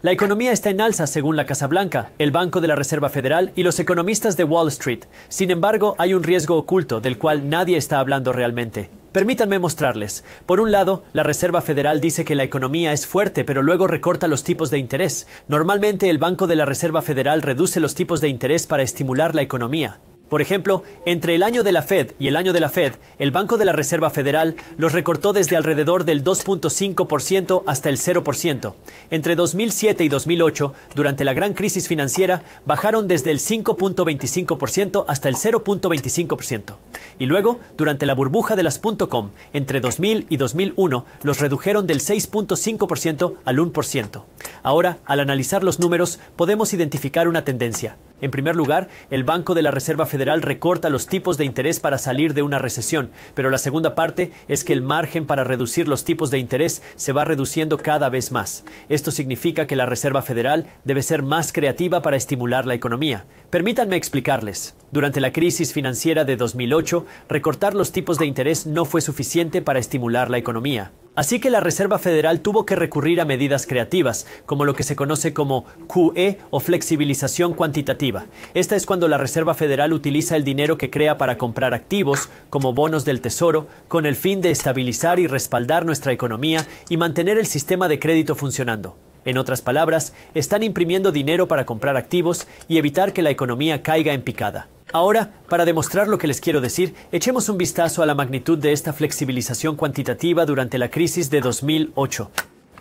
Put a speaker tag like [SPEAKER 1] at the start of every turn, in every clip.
[SPEAKER 1] La economía está en alza según la Casa Blanca, el Banco de la Reserva Federal y los economistas de Wall Street. Sin embargo, hay un riesgo oculto del cual nadie está hablando realmente. Permítanme mostrarles. Por un lado, la Reserva Federal dice que la economía es fuerte, pero luego recorta los tipos de interés. Normalmente el Banco de la Reserva Federal reduce los tipos de interés para estimular la economía. Por ejemplo, entre el año de la Fed y el año de la Fed, el Banco de la Reserva Federal los recortó desde alrededor del 2.5% hasta el 0%. Entre 2007 y 2008, durante la gran crisis financiera, bajaron desde el 5.25% hasta el 0.25%. Y luego, durante la burbuja de las .com, entre 2000 y 2001, los redujeron del 6.5% al 1%. Ahora, al analizar los números, podemos identificar una tendencia. En primer lugar, el Banco de la Reserva Federal recorta los tipos de interés para salir de una recesión, pero la segunda parte es que el margen para reducir los tipos de interés se va reduciendo cada vez más. Esto significa que la Reserva Federal debe ser más creativa para estimular la economía. Permítanme explicarles. Durante la crisis financiera de 2008, recortar los tipos de interés no fue suficiente para estimular la economía. Así que la Reserva Federal tuvo que recurrir a medidas creativas, como lo que se conoce como QE o flexibilización cuantitativa esta es cuando la Reserva Federal utiliza el dinero que crea para comprar activos, como bonos del Tesoro, con el fin de estabilizar y respaldar nuestra economía y mantener el sistema de crédito funcionando. En otras palabras, están imprimiendo dinero para comprar activos y evitar que la economía caiga en picada. Ahora, para demostrar lo que les quiero decir, echemos un vistazo a la magnitud de esta flexibilización cuantitativa durante la crisis de 2008.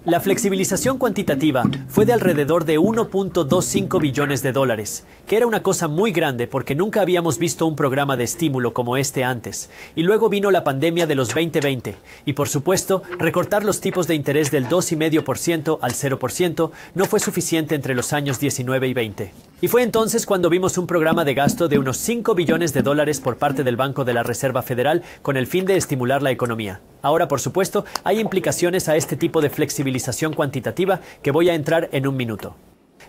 [SPEAKER 1] La flexibilización cuantitativa fue de alrededor de 1.25 billones de dólares, que era una cosa muy grande porque nunca habíamos visto un programa de estímulo como este antes. Y luego vino la pandemia de los 2020, y por supuesto, recortar los tipos de interés del 2,5% al 0% no fue suficiente entre los años 19 y 20. Y fue entonces cuando vimos un programa de gasto de unos 5 billones de dólares por parte del Banco de la Reserva Federal con el fin de estimular la economía. Ahora, por supuesto, hay implicaciones a este tipo de flexibilización cuantitativa que voy a entrar en un minuto.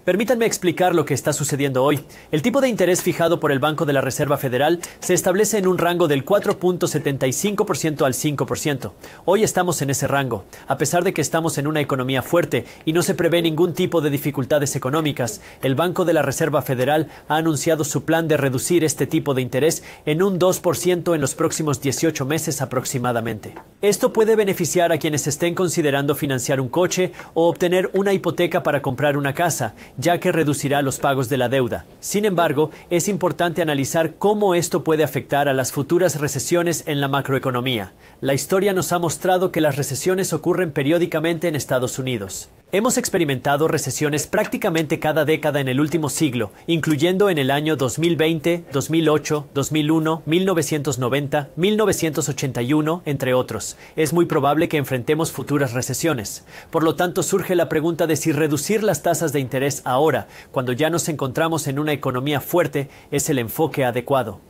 [SPEAKER 1] Permítanme explicar lo que está sucediendo hoy. El tipo de interés fijado por el Banco de la Reserva Federal se establece en un rango del 4.75% al 5%. Hoy estamos en ese rango, a pesar de que estamos en una economía fuerte y no se prevé ningún tipo de dificultades económicas. El Banco de la Reserva Federal ha anunciado su plan de reducir este tipo de interés en un 2% en los próximos 18 meses aproximadamente. Esto puede beneficiar a quienes estén considerando financiar un coche o obtener una hipoteca para comprar una casa ya que reducirá los pagos de la deuda. Sin embargo, es importante analizar cómo esto puede afectar a las futuras recesiones en la macroeconomía. La historia nos ha mostrado que las recesiones ocurren periódicamente en Estados Unidos. Hemos experimentado recesiones prácticamente cada década en el último siglo, incluyendo en el año 2020, 2008, 2001, 1990, 1981, entre otros. Es muy probable que enfrentemos futuras recesiones. Por lo tanto, surge la pregunta de si reducir las tasas de interés ahora, cuando ya nos encontramos en una economía fuerte, es el enfoque adecuado.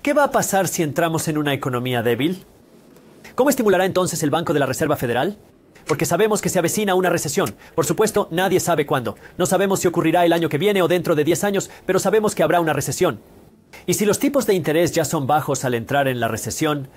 [SPEAKER 1] ¿Qué va a pasar si entramos en una economía débil? ¿Cómo estimulará entonces el Banco de la Reserva Federal? porque sabemos que se avecina una recesión. Por supuesto, nadie sabe cuándo. No sabemos si ocurrirá el año que viene o dentro de 10 años, pero sabemos que habrá una recesión. Y si los tipos de interés ya son bajos al entrar en la recesión,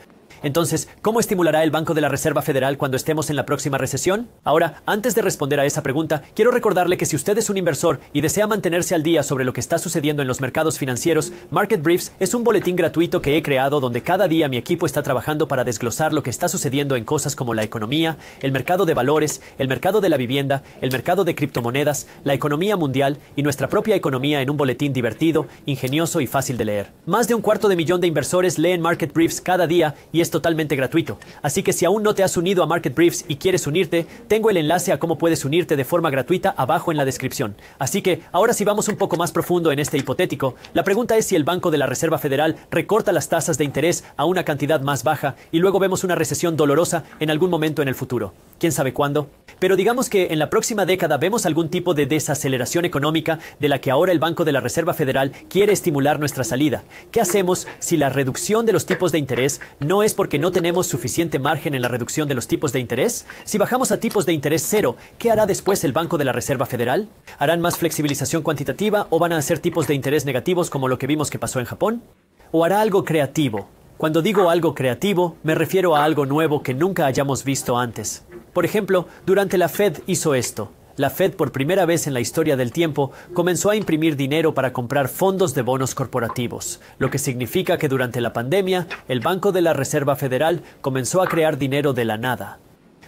[SPEAKER 1] entonces, ¿cómo estimulará el Banco de la Reserva Federal cuando estemos en la próxima recesión? Ahora, antes de responder a esa pregunta, quiero recordarle que si usted es un inversor y desea mantenerse al día sobre lo que está sucediendo en los mercados financieros, Market Briefs es un boletín gratuito que he creado donde cada día mi equipo está trabajando para desglosar lo que está sucediendo en cosas como la economía, el mercado de valores, el mercado de la vivienda, el mercado de criptomonedas, la economía mundial y nuestra propia economía en un boletín divertido, ingenioso y fácil de leer. Más de un cuarto de millón de inversores leen Market Briefs cada día y es es totalmente gratuito. Así que si aún no te has unido a Market Briefs y quieres unirte, tengo el enlace a cómo puedes unirte de forma gratuita abajo en la descripción. Así que ahora si vamos un poco más profundo en este hipotético, la pregunta es si el Banco de la Reserva Federal recorta las tasas de interés a una cantidad más baja y luego vemos una recesión dolorosa en algún momento en el futuro quién sabe cuándo. Pero digamos que en la próxima década vemos algún tipo de desaceleración económica de la que ahora el Banco de la Reserva Federal quiere estimular nuestra salida. ¿Qué hacemos si la reducción de los tipos de interés no es porque no tenemos suficiente margen en la reducción de los tipos de interés? Si bajamos a tipos de interés cero, ¿qué hará después el Banco de la Reserva Federal? ¿Harán más flexibilización cuantitativa o van a hacer tipos de interés negativos como lo que vimos que pasó en Japón? ¿O hará algo creativo? Cuando digo algo creativo, me refiero a algo nuevo que nunca hayamos visto antes. Por ejemplo, durante la Fed hizo esto. La Fed por primera vez en la historia del tiempo comenzó a imprimir dinero para comprar fondos de bonos corporativos, lo que significa que durante la pandemia el Banco de la Reserva Federal comenzó a crear dinero de la nada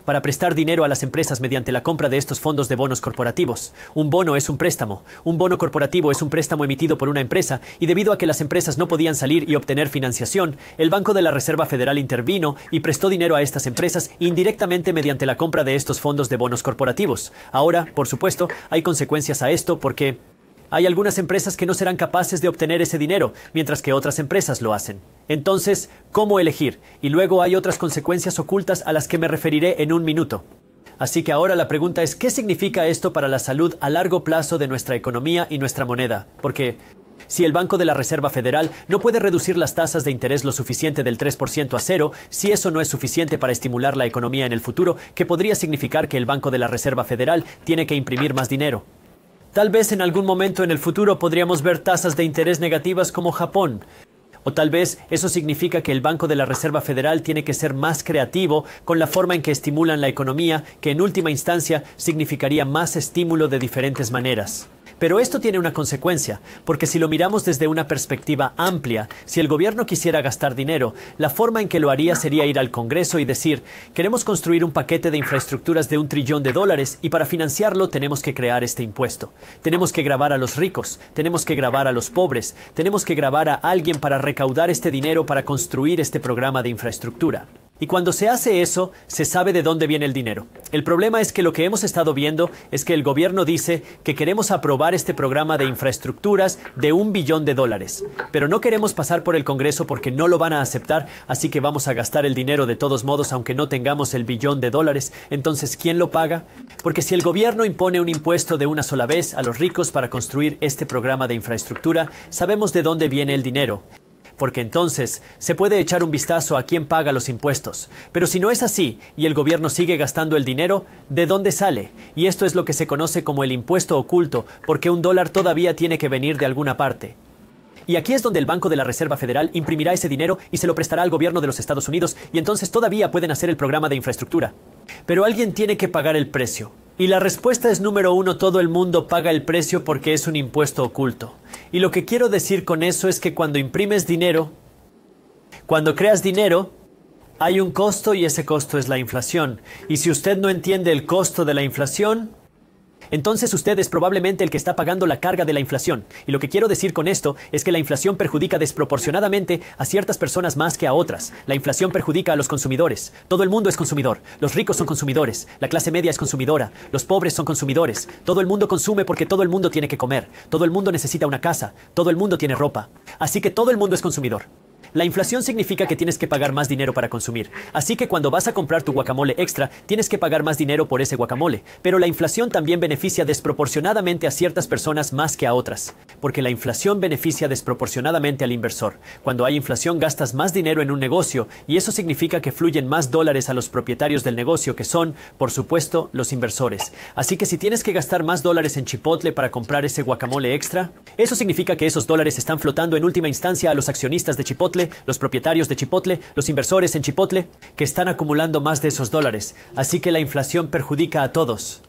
[SPEAKER 1] para prestar dinero a las empresas mediante la compra de estos fondos de bonos corporativos. Un bono es un préstamo. Un bono corporativo es un préstamo emitido por una empresa y debido a que las empresas no podían salir y obtener financiación, el Banco de la Reserva Federal intervino y prestó dinero a estas empresas indirectamente mediante la compra de estos fondos de bonos corporativos. Ahora, por supuesto, hay consecuencias a esto porque hay algunas empresas que no serán capaces de obtener ese dinero, mientras que otras empresas lo hacen. Entonces, ¿cómo elegir? Y luego hay otras consecuencias ocultas a las que me referiré en un minuto. Así que ahora la pregunta es, ¿qué significa esto para la salud a largo plazo de nuestra economía y nuestra moneda? Porque si el Banco de la Reserva Federal no puede reducir las tasas de interés lo suficiente del 3% a cero, si eso no es suficiente para estimular la economía en el futuro, ¿qué podría significar que el Banco de la Reserva Federal tiene que imprimir más dinero. Tal vez en algún momento en el futuro podríamos ver tasas de interés negativas como Japón. O tal vez eso significa que el Banco de la Reserva Federal tiene que ser más creativo con la forma en que estimulan la economía, que en última instancia significaría más estímulo de diferentes maneras. Pero esto tiene una consecuencia, porque si lo miramos desde una perspectiva amplia, si el gobierno quisiera gastar dinero, la forma en que lo haría sería ir al Congreso y decir, queremos construir un paquete de infraestructuras de un trillón de dólares y para financiarlo tenemos que crear este impuesto. Tenemos que grabar a los ricos, tenemos que grabar a los pobres, tenemos que grabar a alguien para recaudar este dinero para construir este programa de infraestructura. Y cuando se hace eso, se sabe de dónde viene el dinero. El problema es que lo que hemos estado viendo es que el gobierno dice que queremos aprobar este programa de infraestructuras de un billón de dólares. Pero no queremos pasar por el Congreso porque no lo van a aceptar, así que vamos a gastar el dinero de todos modos aunque no tengamos el billón de dólares. Entonces, ¿quién lo paga? Porque si el gobierno impone un impuesto de una sola vez a los ricos para construir este programa de infraestructura, sabemos de dónde viene el dinero porque entonces se puede echar un vistazo a quién paga los impuestos. Pero si no es así y el gobierno sigue gastando el dinero, ¿de dónde sale? Y esto es lo que se conoce como el impuesto oculto, porque un dólar todavía tiene que venir de alguna parte. Y aquí es donde el Banco de la Reserva Federal imprimirá ese dinero y se lo prestará al gobierno de los Estados Unidos y entonces todavía pueden hacer el programa de infraestructura. Pero alguien tiene que pagar el precio. Y la respuesta es número uno, todo el mundo paga el precio porque es un impuesto oculto. Y lo que quiero decir con eso es que cuando imprimes dinero, cuando creas dinero, hay un costo y ese costo es la inflación. Y si usted no entiende el costo de la inflación, entonces usted es probablemente el que está pagando la carga de la inflación. Y lo que quiero decir con esto es que la inflación perjudica desproporcionadamente a ciertas personas más que a otras. La inflación perjudica a los consumidores. Todo el mundo es consumidor. Los ricos son consumidores. La clase media es consumidora. Los pobres son consumidores. Todo el mundo consume porque todo el mundo tiene que comer. Todo el mundo necesita una casa. Todo el mundo tiene ropa. Así que todo el mundo es consumidor. La inflación significa que tienes que pagar más dinero para consumir. Así que cuando vas a comprar tu guacamole extra, tienes que pagar más dinero por ese guacamole. Pero la inflación también beneficia desproporcionadamente a ciertas personas más que a otras. Porque la inflación beneficia desproporcionadamente al inversor. Cuando hay inflación gastas más dinero en un negocio y eso significa que fluyen más dólares a los propietarios del negocio que son, por supuesto, los inversores. Así que si tienes que gastar más dólares en Chipotle para comprar ese guacamole extra, eso significa que esos dólares están flotando en última instancia a los accionistas de Chipotle los propietarios de Chipotle, los inversores en Chipotle, que están acumulando más de esos dólares. Así que la inflación perjudica a todos.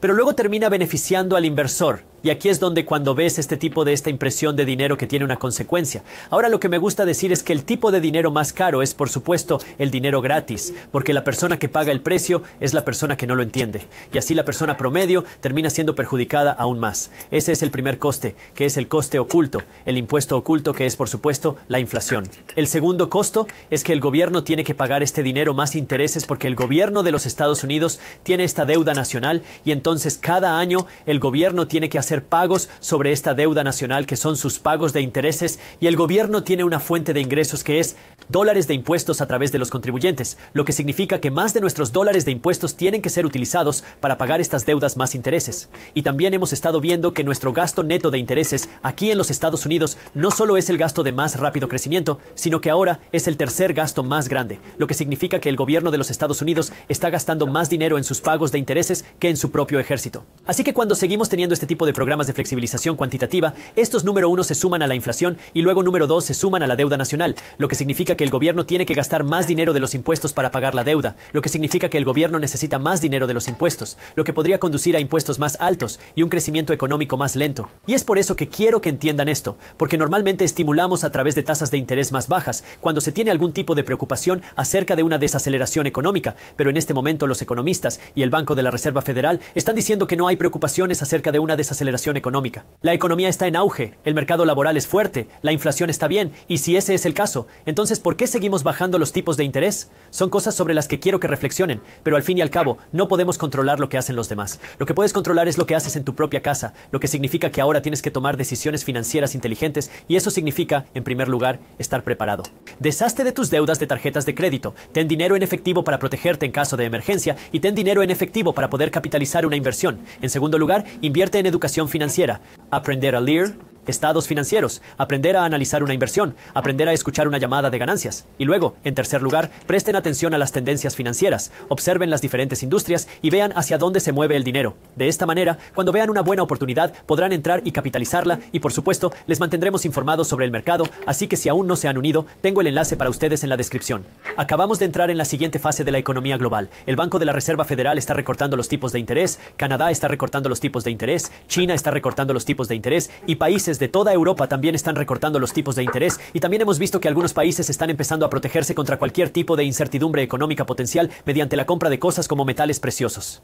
[SPEAKER 1] Pero luego termina beneficiando al inversor, y aquí es donde cuando ves este tipo de esta impresión de dinero que tiene una consecuencia. Ahora lo que me gusta decir es que el tipo de dinero más caro es por supuesto el dinero gratis, porque la persona que paga el precio es la persona que no lo entiende. Y así la persona promedio termina siendo perjudicada aún más. Ese es el primer coste, que es el coste oculto, el impuesto oculto que es por supuesto la inflación. El segundo costo es que el gobierno tiene que pagar este dinero más intereses porque el gobierno de los Estados Unidos tiene esta deuda nacional y entonces cada año el gobierno tiene que hacer pagos sobre esta deuda nacional que son sus pagos de intereses y el gobierno tiene una fuente de ingresos que es dólares de impuestos a través de los contribuyentes, lo que significa que más de nuestros dólares de impuestos tienen que ser utilizados para pagar estas deudas más intereses. Y también hemos estado viendo que nuestro gasto neto de intereses aquí en los Estados Unidos no solo es el gasto de más rápido crecimiento, sino que ahora es el tercer gasto más grande, lo que significa que el gobierno de los Estados Unidos está gastando más dinero en sus pagos de intereses que en su propio ejército. Así que cuando seguimos teniendo este tipo de programas de flexibilización cuantitativa, estos número uno se suman a la inflación y luego número dos se suman a la deuda nacional, lo que significa que el gobierno tiene que gastar más dinero de los impuestos para pagar la deuda, lo que significa que el gobierno necesita más dinero de los impuestos, lo que podría conducir a impuestos más altos y un crecimiento económico más lento. Y es por eso que quiero que entiendan esto, porque normalmente estimulamos a través de tasas de interés más bajas cuando se tiene algún tipo de preocupación acerca de una desaceleración económica, pero en este momento los economistas y el Banco de la Reserva Federal están diciendo que no hay preocupaciones acerca de una desaceleración económica. La economía está en auge, el mercado laboral es fuerte, la inflación está bien, y si ese es el caso, entonces ¿por qué seguimos bajando los tipos de interés? Son cosas sobre las que quiero que reflexionen, pero al fin y al cabo, no podemos controlar lo que hacen los demás. Lo que puedes controlar es lo que haces en tu propia casa, lo que significa que ahora tienes que tomar decisiones financieras inteligentes, y eso significa, en primer lugar, estar preparado. Deshazte de tus deudas de tarjetas de crédito, ten dinero en efectivo para protegerte en caso de emergencia, y ten dinero en efectivo para poder capitalizar una inversión. En segundo lugar, invierte en educación financiera, aprender a leer, estados financieros, aprender a analizar una inversión, aprender a escuchar una llamada de ganancias. Y luego, en tercer lugar, presten atención a las tendencias financieras, observen las diferentes industrias y vean hacia dónde se mueve el dinero. De esta manera, cuando vean una buena oportunidad, podrán entrar y capitalizarla y, por supuesto, les mantendremos informados sobre el mercado, así que si aún no se han unido, tengo el enlace para ustedes en la descripción. Acabamos de entrar en la siguiente fase de la economía global. El Banco de la Reserva Federal está recortando los tipos de interés, Canadá está recortando los tipos de interés, China está recortando los tipos de interés y países de toda Europa también están recortando los tipos de interés y también hemos visto que algunos países están empezando a protegerse contra cualquier tipo de incertidumbre económica potencial mediante la compra de cosas como metales preciosos.